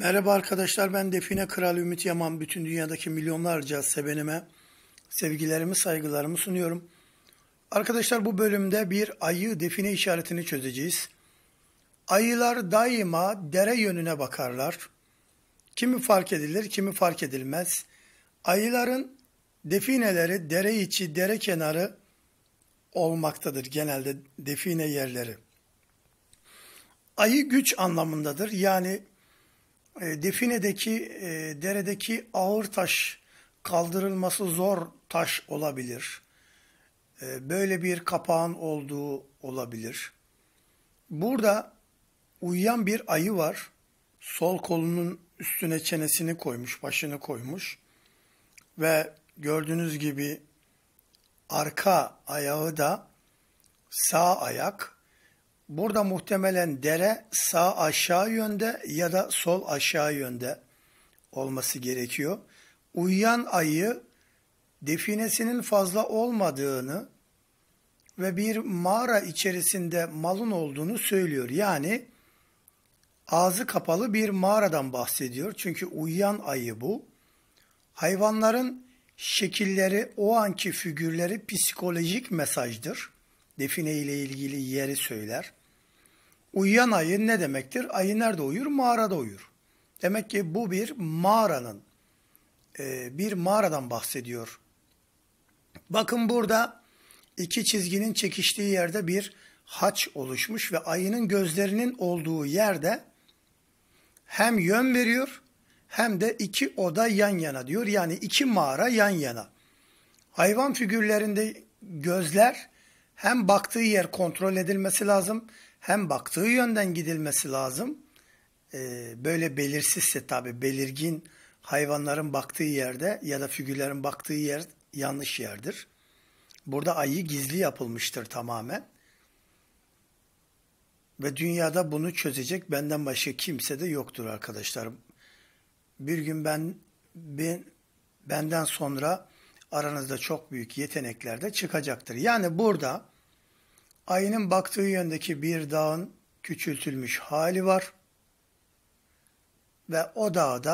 Merhaba arkadaşlar ben Define Kral Ümit Yaman. Bütün dünyadaki milyonlarca sevenime sevgilerimi saygılarımı sunuyorum. Arkadaşlar bu bölümde bir ayı define işaretini çözeceğiz. Ayılar daima dere yönüne bakarlar. Kimi fark edilir kimi fark edilmez. Ayıların defineleri dere içi dere kenarı olmaktadır genelde define yerleri. Ayı güç anlamındadır. Yani e, Define'deki, e, deredeki ağır taş kaldırılması zor taş olabilir. E, böyle bir kapağın olduğu olabilir. Burada uyuyan bir ayı var. Sol kolunun üstüne çenesini koymuş, başını koymuş. Ve gördüğünüz gibi arka ayağı da sağ ayak, Burada muhtemelen dere sağ aşağı yönde ya da sol aşağı yönde olması gerekiyor. Uyuyan ayı definesinin fazla olmadığını ve bir mağara içerisinde malın olduğunu söylüyor. Yani ağzı kapalı bir mağaradan bahsediyor. Çünkü uyuyan ayı bu. Hayvanların şekilleri, o anki figürleri psikolojik mesajdır. Define ile ilgili yeri söyler. Uyuyan ayı ne demektir? Ayı nerede uyur? Mağarada uyur. Demek ki bu bir mağaranın, e, bir mağaradan bahsediyor. Bakın burada iki çizginin çekiştiği yerde bir haç oluşmuş ve ayının gözlerinin olduğu yerde hem yön veriyor hem de iki oda yan yana diyor. Yani iki mağara yan yana. Hayvan figürlerinde gözler hem baktığı yer kontrol edilmesi lazım hem baktığı yönden gidilmesi lazım. E, böyle belirsizse tabi belirgin hayvanların baktığı yerde ya da figürlerin baktığı yer yanlış yerdir. Burada ayı gizli yapılmıştır tamamen. Ve dünyada bunu çözecek benden başka kimse de yoktur arkadaşlarım. Bir gün ben, ben benden sonra aranızda çok büyük yetenekler de çıkacaktır. Yani burada Ayının baktığı yöndeki bir dağın küçültülmüş hali var ve o dağda